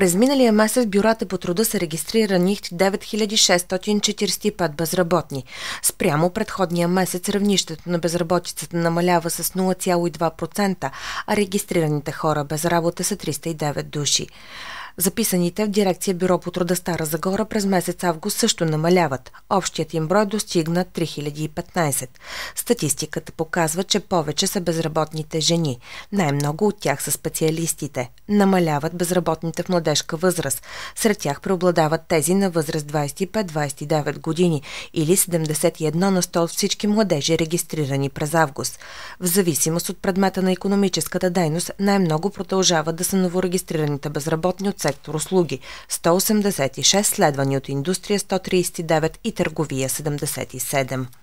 През миналия месец бюрата по труда са регистрирани 9645 безработни. Спрямо предходния месец равнището на безработицата намалява с 0,2%, а регистрираните хора без работа са 309 души. Записаните в дирекция Бюро по труда Стара Загора през месец август също намаляват. Общият им брой достигна 3015. Статистиката показва, че повече са безработните жени. Най-много от тях са специалистите. Намаляват безработните в младежка възраст. Сред тях преобладават тези на възраст 25-29 години или 71 на 100 от всички младежи регистрирани през август. В зависимост от предмета на економическата дейност най-много продължават да са новорегистрираните безработни от сектор услуги 186, следвани от индустрия 139 и търговия 77.